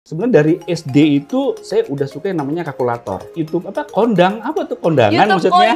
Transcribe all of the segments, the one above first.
Sebenarnya dari SD itu saya udah suka yang namanya kalkulator. YouTube apa kondang apa tuh kondangan YouTube maksudnya?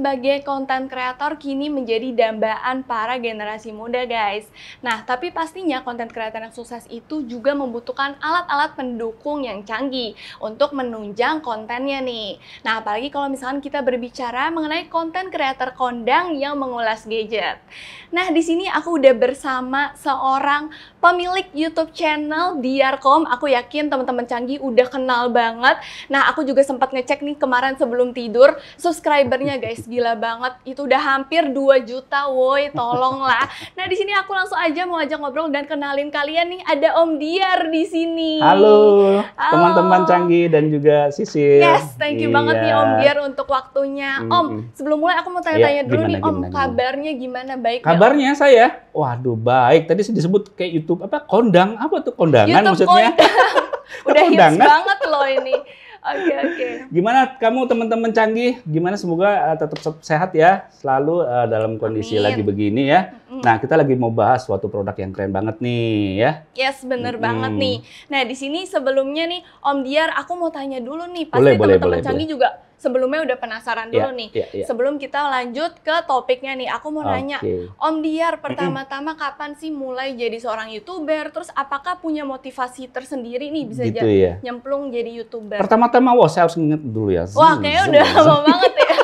sebagai konten kreator kini menjadi dambaan para generasi muda guys. Nah, tapi pastinya konten kreator yang sukses itu juga membutuhkan alat-alat pendukung yang canggih untuk menunjang kontennya nih. Nah, apalagi kalau misalkan kita berbicara mengenai konten kreator kondang yang mengulas gadget. Nah, di sini aku udah bersama seorang pemilik YouTube channel Diarkom. Aku yakin teman-teman canggih udah kenal banget. Nah, aku juga sempat ngecek nih kemarin sebelum tidur subscribernya guys gila banget. Itu udah hampir 2 juta, woi, tolonglah. Nah, di sini aku langsung aja mau ajak ngobrol dan kenalin kalian nih ada Om Diar di sini. Halo, teman-teman Canggih dan juga Sisir Yes, thank you iya. banget nih Om iya. Diar untuk waktunya. -hmm. Om, sebelum mulai aku mau tanya-tanya ya, dulu gimana, nih Om, gimana, kabarnya gimana? Baik Kabarnya gak? saya? Waduh, baik. Tadi disebut kayak YouTube apa? Kondang apa tuh? Kondangan YouTube maksudnya? Kondang. udah hits banget loh ini. Oke, oke. Gimana kamu teman-teman canggih? Gimana semoga uh, tetap sehat ya, selalu uh, dalam kondisi Amin. lagi begini ya. Mm. Nah, kita lagi mau bahas suatu produk yang keren banget nih ya. Yes, bener mm. banget nih. Nah, di sini sebelumnya nih Om Diar, aku mau tanya dulu nih, pasti teman-teman canggih boleh. juga sebelumnya udah penasaran dulu yeah, nih. Yeah, yeah. Sebelum kita lanjut ke topiknya nih, aku mau okay. nanya, Om Diar pertama-tama kapan sih mulai jadi seorang youtuber? Terus apakah punya motivasi tersendiri nih bisa gitu, ya. nyemplung jadi youtuber? Pertama-tama wah saya harus inget dulu ya. Wah kayaknya udah lama banget ya.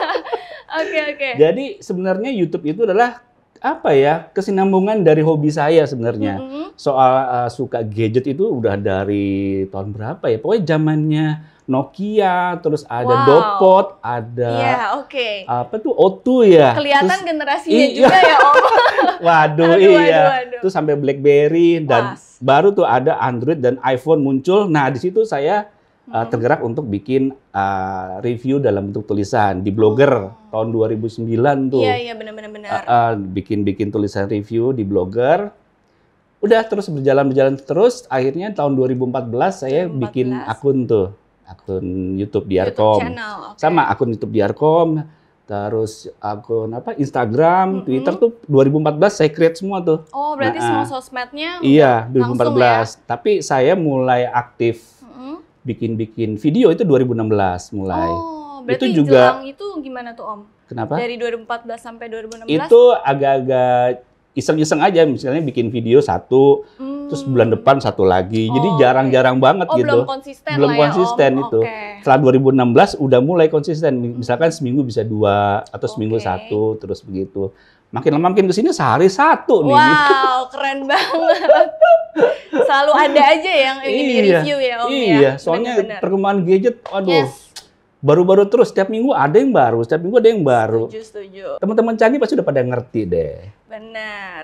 Oke oke. okay. Jadi sebenarnya YouTube itu adalah apa ya kesinambungan dari hobi saya sebenarnya mm -hmm. soal uh, suka gadget itu udah dari tahun berapa ya pokoknya zamannya Nokia terus ada wow. Dopot ada yeah, okay. apa tuh O2 ya kelihatan terus, generasinya iya. juga ya iya. Om waduh aduh, iya itu sampai BlackBerry dan Was. baru tuh ada Android dan iPhone muncul nah di situ saya uh, tergerak untuk bikin uh, review dalam bentuk tulisan di blogger oh. tahun 2009 tuh. Iya iya benar-benar Uh, eh, uh, bikin-bikin tulisan review di blogger. Udah terus berjalan-berjalan terus akhirnya tahun 2014 saya 2014. bikin akun tuh, akun YouTube di Arkom. channel, okay. Sama akun YouTube di Arkom. Terus akun apa Instagram, mm -hmm. Twitter tuh 2014 saya create semua tuh. Oh, berarti nah, semua ah. sosmednya Iya, 2014. Ya? Tapi saya mulai aktif bikin-bikin video itu 2016 mulai. Oh, berarti itu juga itu gimana tuh Om? Kenapa? Dari 2014 sampai 2016? Itu agak-agak iseng-iseng aja misalnya bikin video satu hmm. terus bulan depan satu lagi. Jadi oh, jarang-jarang okay. banget oh, gitu. Belum konsisten belum lah ya, konsisten om. itu. Okay. Setelah 2016 udah mulai konsisten. Hmm. Misalkan seminggu bisa dua atau seminggu okay. satu terus begitu makin lama makin kesini sehari satu nih. Wow, keren banget. Selalu ada aja yang ini iya, review ya Om iya, ya. Iya, soalnya Bener-bener. perkembangan gadget, aduh. Yes. Baru-baru terus, setiap minggu ada yang baru, setiap minggu ada yang baru. Setuju, setuju. Teman-teman canggih pasti udah pada ngerti deh. Benar.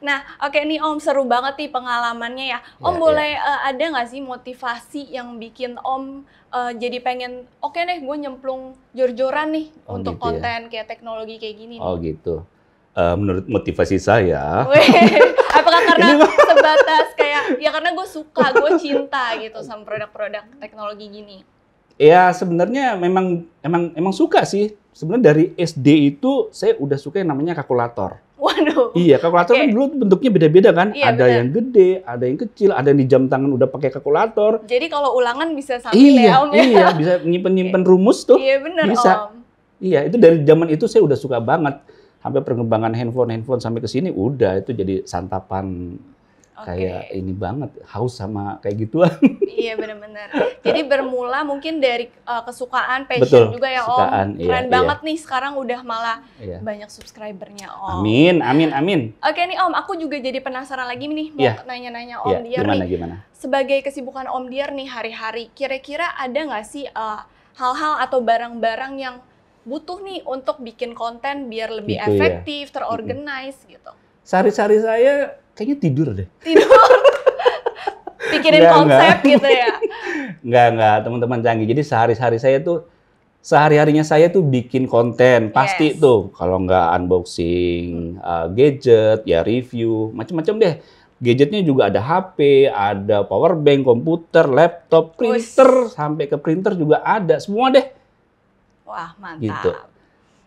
Nah, oke okay, nih Om, seru banget nih pengalamannya ya. Om ya, ya. boleh ya. Uh, ada nggak sih motivasi yang bikin Om uh, jadi pengen, oke okay deh gue nyemplung jor-joran nih oh, untuk gitu ya. konten ya? kayak teknologi kayak gini nih. Oh gitu uh, menurut motivasi saya. Weh, apakah karena sebatas kayak ya karena gue suka, gue cinta gitu sama produk-produk teknologi gini? Ya sebenarnya memang emang emang suka sih. Sebenarnya dari SD itu saya udah suka yang namanya kalkulator. Waduh. Iya, kalkulator okay. kan dulu bentuknya beda-beda kan. Iya, ada bener. yang gede, ada yang kecil, ada yang di jam tangan udah pakai kalkulator. Jadi kalau ulangan bisa sambil iya, ya, Om. Ya? Iya, bisa nyimpen-nyimpen okay. rumus tuh. Iya, benar, Om. Iya, itu dari zaman itu saya udah suka banget sampai perkembangan handphone-handphone sampai ke sini udah itu jadi santapan okay. kayak ini banget haus sama kayak gituan. Iya benar-benar. Jadi bermula mungkin dari uh, kesukaan, passion Betul, juga ya kesukaan, Om. Iya, Keren iya, banget iya. nih sekarang udah malah iya. banyak subscribernya Om. Amin, amin, amin. Oke nih Om, aku juga jadi penasaran lagi nih mau yeah. nanya-nanya iya, Om yeah. Diar gimana, nih. Gimana? Sebagai kesibukan Om Diar nih hari-hari, kira-kira ada nggak sih uh, eh, hal -hal atau barang-barang yang butuh nih untuk bikin konten biar lebih gitu ya. efektif, ya. terorganize gitu. Sehari-hari saya kayaknya tidur deh. Tidur. Pikirin konsep enggak. gitu ya. Enggak, enggak, teman-teman canggih. Jadi sehari-hari saya tuh sehari-harinya saya tuh bikin konten, pasti yes. tuh. Kalau enggak unboxing hmm. uh, gadget, ya review, macam-macam deh. Gadgetnya juga ada HP, ada power bank, komputer, laptop, printer, Uish. sampai ke printer juga ada. Semua deh Wah mantap. Gitu.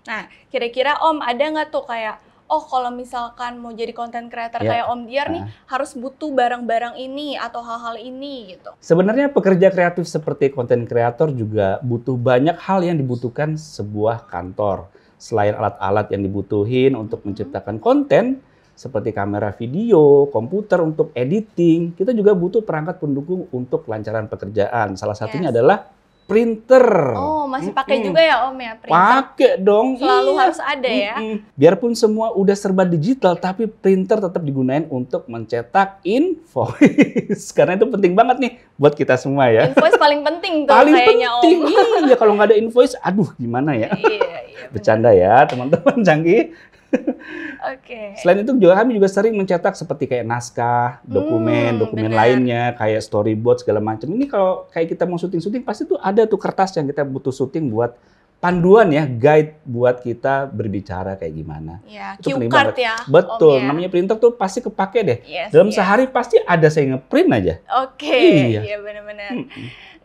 Nah kira-kira Om ada nggak tuh kayak oh kalau misalkan mau jadi konten creator ya. kayak Om Diar nih nah. harus butuh barang-barang ini atau hal-hal ini gitu. Sebenarnya pekerja kreatif seperti konten kreator juga butuh banyak hal yang dibutuhkan sebuah kantor. Selain alat-alat yang dibutuhin untuk mm-hmm. menciptakan konten seperti kamera video, komputer untuk editing, kita juga butuh perangkat pendukung untuk kelancaran pekerjaan. Salah satunya yes. adalah printer. Oh, masih pakai mm hmm juga ya Om ya printer? Pakai dong. Selalu iya. harus ada mm -mm. ya. Biarpun semua udah serba digital, tapi printer tetap digunain untuk mencetak invoice. Karena itu penting banget nih buat kita semua ya. Invoice paling penting tuh paling kayaknya penting. Om. Iya, kalau nggak ada invoice, aduh gimana ya. Iya, iya. Bercanda ya teman-teman canggih. Oke. Okay. Selain itu juga kami juga sering mencetak seperti kayak naskah, dokumen, hmm, dokumen bener. lainnya, kayak storyboard segala macam. Ini kalau kayak kita mau syuting-syuting pasti tuh ada tuh kertas yang kita butuh syuting buat panduan ya, guide buat kita berbicara kayak gimana. Ya, cue card ya. Betul, ya. namanya printer tuh pasti kepake deh. Yes, Dalam yes. Iya. sehari pasti ada saya ngeprint aja. Oke, okay. iya, iya benar-benar. Hmm.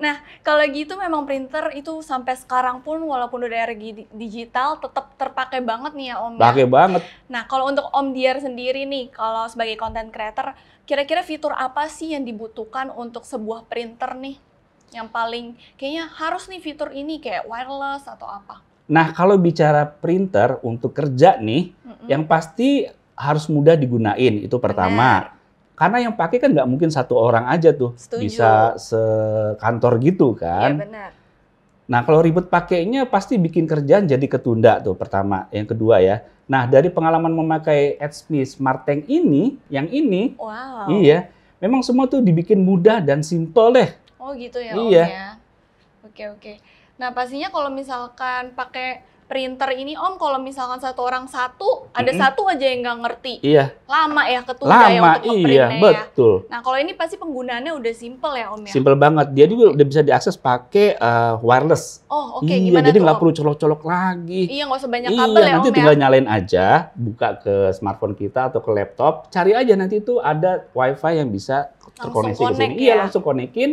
Nah, kalau gitu memang printer itu sampai sekarang pun walaupun udah era digital tetap terpakai banget nih ya Om. Ya? Pakai ya. banget. Nah, kalau untuk Om Diar sendiri nih, kalau sebagai content creator, kira-kira fitur apa sih yang dibutuhkan untuk sebuah printer nih? yang paling kayaknya harus nih fitur ini kayak wireless atau apa? Nah, kalau bicara printer untuk kerja nih, mm -mm. yang pasti harus mudah digunain itu pertama. Bener. Karena yang pakai kan nggak mungkin satu orang aja tuh Setuju. bisa sekantor gitu kan. Iya benar. Nah kalau ribet pakainya pasti bikin kerjaan jadi ketunda tuh pertama. Yang kedua ya. Nah dari pengalaman memakai Adsme Smart Tank ini, yang ini, wow. iya, memang semua tuh dibikin mudah dan simple deh Oh gitu ya iya. Om ya. Oke oke. Nah pastinya kalau misalkan pakai printer ini Om kalau misalkan satu orang satu mm-hmm. ada satu aja yang nggak ngerti. Iya. Lama ya ketunda Lama, ya untuk iya, ya. betul. Nah kalau ini pasti penggunaannya udah simple ya Om ya. Simple banget. Dia juga udah bisa diakses pakai uh, wireless. Oh oke. Okay. Iya, Gimana jadi nggak perlu colok-colok lagi. Iya nggak usah banyak iya, kabel iya, ya Om nanti ya? tinggal nyalain aja, buka ke smartphone kita atau ke laptop, cari aja nanti tuh ada wifi yang bisa terkoneksi ke sini. Iya, ya? Iya langsung konekin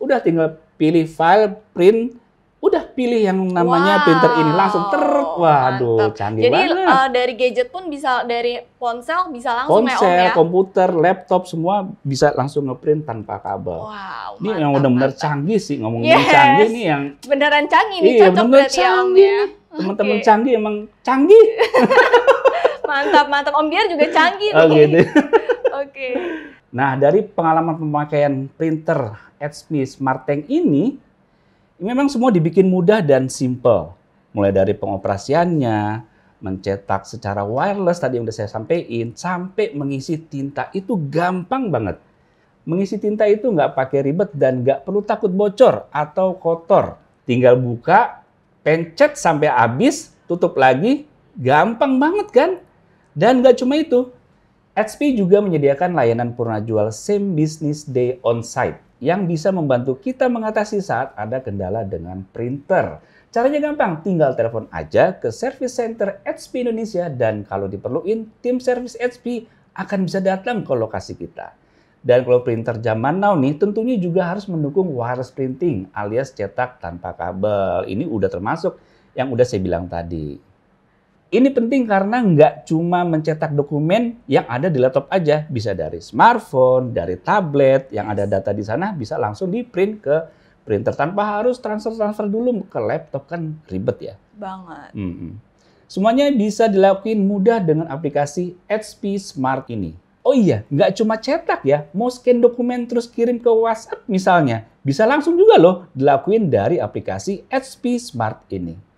udah tinggal pilih file, print, udah pilih yang namanya wow. printer ini langsung ter waduh Mantap. canggih Jadi, banget. Jadi uh, eh, dari gadget pun bisa dari ponsel bisa langsung ya, ponsel, ya, om, komputer, laptop semua bisa langsung ngeprint tanpa kabel. Wow. Ini mantap, yang benar-benar canggih sih ngomongin yes. canggih nih yang beneran canggih nih iya, cocok berarti ya, canggih. ya. Teman-teman okay. canggih emang canggih. mantap, mantap. Om Biar juga canggih oh, nih. Oh, gitu. Oke. Okay. Nah, dari pengalaman pemakaian printer Smart Tank ini, memang semua dibikin mudah dan simple. Mulai dari pengoperasiannya, mencetak secara wireless tadi yang udah saya sampaikan, sampai mengisi tinta itu gampang banget. Mengisi tinta itu nggak pakai ribet dan nggak perlu takut bocor atau kotor. Tinggal buka, pencet sampai habis, tutup lagi, gampang banget kan? Dan nggak cuma itu, HP juga menyediakan layanan purna jual same Business Day on-site yang bisa membantu kita mengatasi saat ada kendala dengan printer. Caranya gampang, tinggal telepon aja ke Service Center HP Indonesia dan kalau diperluin, tim service HP akan bisa datang ke lokasi kita. Dan kalau printer zaman now nih, tentunya juga harus mendukung wireless printing alias cetak tanpa kabel. Ini udah termasuk yang udah saya bilang tadi. Ini penting karena nggak cuma mencetak dokumen yang ada di laptop aja, bisa dari smartphone, dari tablet, yang ada data di sana bisa langsung di print ke printer tanpa harus transfer transfer dulu ke laptop kan ribet ya. Banget. Mm -hmm. Semuanya bisa dilakuin mudah dengan aplikasi HP Smart ini. Oh iya, nggak cuma cetak ya, mau scan dokumen terus kirim ke WhatsApp misalnya, bisa langsung juga loh dilakuin dari aplikasi HP Smart ini.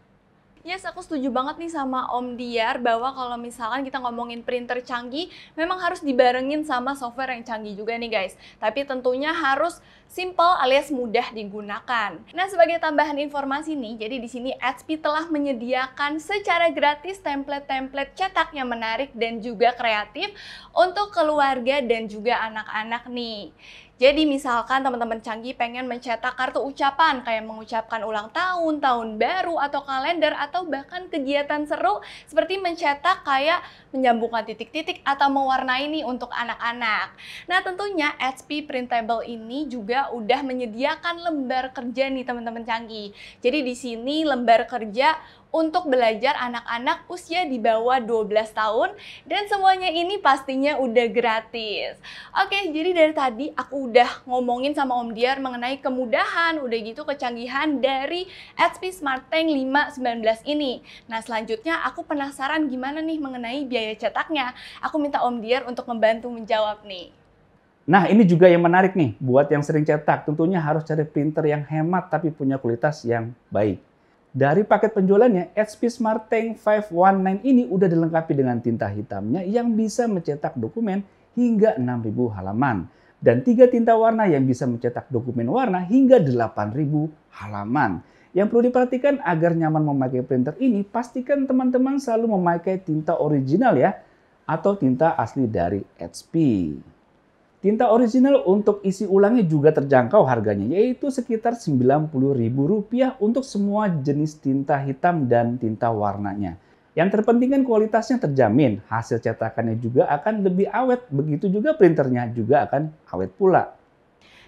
Yes, aku setuju banget nih sama Om Diar bahwa kalau misalkan kita ngomongin printer canggih, memang harus dibarengin sama software yang canggih juga nih guys. Tapi tentunya harus simple alias mudah digunakan. Nah, sebagai tambahan informasi nih, jadi di sini HP telah menyediakan secara gratis template-template cetak yang menarik dan juga kreatif untuk keluarga dan juga anak-anak nih. Jadi misalkan teman-teman canggih pengen mencetak kartu ucapan kayak mengucapkan ulang tahun, tahun baru atau kalender atau bahkan kegiatan seru seperti mencetak kayak menyambungkan titik-titik atau mewarnai ini untuk anak-anak. Nah tentunya HP Printable ini juga udah menyediakan lembar kerja nih teman-teman canggih. Jadi di sini lembar kerja untuk belajar anak-anak usia di bawah 12 tahun dan semuanya ini pastinya udah gratis. Oke, jadi dari tadi aku udah ngomongin sama Om Diar mengenai kemudahan, udah gitu kecanggihan dari HP Tank 519 ini. Nah, selanjutnya aku penasaran gimana nih mengenai biaya biaya cetaknya, aku minta Om Dier untuk membantu menjawab nih. Nah, ini juga yang menarik nih buat yang sering cetak. Tentunya harus cari printer yang hemat tapi punya kualitas yang baik. Dari paket penjualannya, HP Smart Tank 519 ini udah dilengkapi dengan tinta hitamnya yang bisa mencetak dokumen hingga 6000 halaman dan tiga tinta warna yang bisa mencetak dokumen warna hingga 8000 halaman. Yang perlu diperhatikan agar nyaman memakai printer ini, pastikan teman-teman selalu memakai tinta original ya, atau tinta asli dari HP. Tinta original untuk isi ulangnya juga terjangkau harganya, yaitu sekitar Rp90.000 untuk semua jenis tinta hitam dan tinta warnanya. Yang terpenting kan kualitasnya terjamin, hasil cetakannya juga akan lebih awet, begitu juga printernya juga akan awet pula.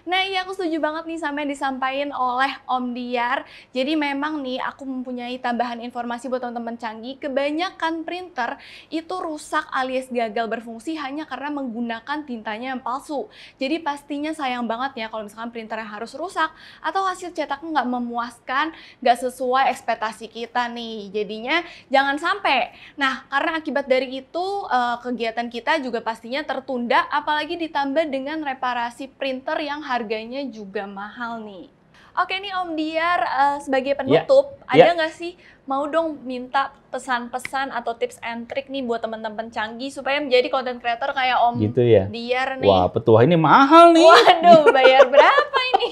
Nah iya aku setuju banget nih sama yang disampaikan oleh Om Diar. Jadi memang nih aku mempunyai tambahan informasi buat teman-teman canggih. Kebanyakan printer itu rusak alias gagal berfungsi hanya karena menggunakan tintanya yang palsu. Jadi pastinya sayang banget ya kalau misalkan printer yang harus rusak atau hasil cetaknya nggak memuaskan, nggak sesuai ekspektasi kita nih. Jadinya jangan sampai. Nah karena akibat dari itu eh, kegiatan kita juga pastinya tertunda apalagi ditambah dengan reparasi printer yang harus harganya juga mahal nih. Oke nih Om Diar, uh, eh, sebagai ya. penutup, yeah. ada nggak yeah. sih mau dong minta pesan-pesan atau tips and trick nih buat teman-teman canggih supaya menjadi konten creator kayak Om gitu ya. Diar nih? Wah petua ini mahal nih. Waduh, bayar berapa ini?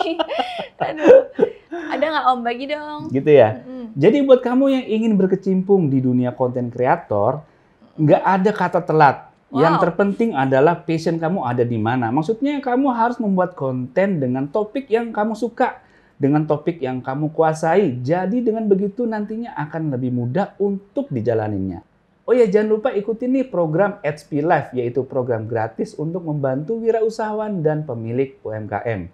Aduh. Ada nggak Om bagi dong? Gitu ya. Mm-hmm. Jadi buat kamu yang ingin berkecimpung di dunia konten kreator, nggak ada kata telat Wow. Yang terpenting adalah passion kamu ada di mana. Maksudnya kamu harus membuat konten dengan topik yang kamu suka, dengan topik yang kamu kuasai. Jadi dengan begitu nantinya akan lebih mudah untuk dijalaninnya. Oh ya jangan lupa ikuti nih program HP Life yaitu program gratis untuk membantu wirausahawan dan pemilik UMKM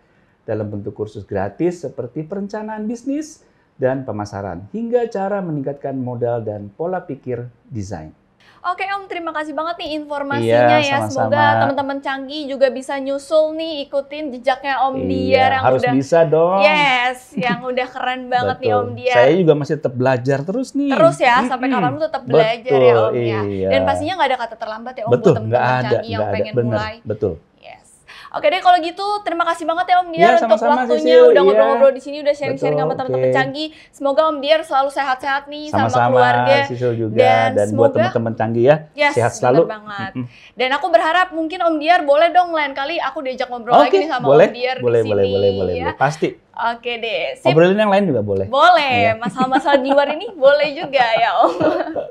dalam bentuk kursus gratis seperti perencanaan bisnis dan pemasaran hingga cara meningkatkan modal dan pola pikir desain. Oke Om, terima kasih banget nih informasinya iya, ya. Sama -sama. Semoga teman-teman canggih juga bisa nyusul nih ikutin jejaknya Om iya, Diar yang harus udah bisa dong. Yes, yang udah keren banget nih Om dia. Saya juga masih tetap belajar terus nih. Terus ya, hmm, sampai kapanpun tetap belajar ya, Betul, ya Om iya. ya. Dan iya. pastinya nggak ada kata terlambat ya Om Betul, buat teman-teman canggih yang ada, pengen bener, mulai. Betul. Oke deh kalau gitu terima kasih banget ya Om Diar ya, untuk sama -sama, waktunya sisi, udah iya. ngobrol-ngobrol ya. di sini udah sharing-sharing sama teman-teman canggih. Semoga Om Diar selalu sehat-sehat nih sama, -sama sama keluarga sisi juga dan, dan semoga, buat teman-teman canggih ya yes, sehat selalu. Mm -hmm. Dan aku berharap mungkin Om Diar boleh dong lain kali aku diajak ngobrol okay. lagi sama boleh. Om Diar boleh, di sini. Boleh, boleh, boleh, ya. boleh. Pasti. Oke deh. Sip. Ngobrolin yang lain juga boleh. Boleh, iya. masalah-masalah di luar ini boleh juga ya Om.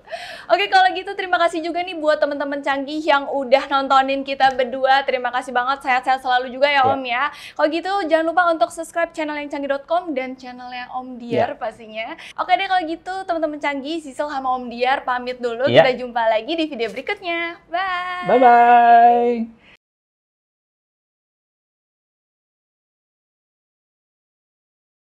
Oke kalau gitu terima kasih juga nih buat teman-teman canggih yang udah nontonin kita berdua. Terima kasih banget sehat-sehat selalu juga ya, Om ya. ya. Kalau gitu jangan lupa untuk subscribe channel yang canggih.com dan channel yang Om Diar ya. pastinya. Oke deh kalau gitu teman-teman canggih Sisil sama Om Diar pamit dulu. Ya. Kita jumpa lagi di video berikutnya. Bye. Bye bye.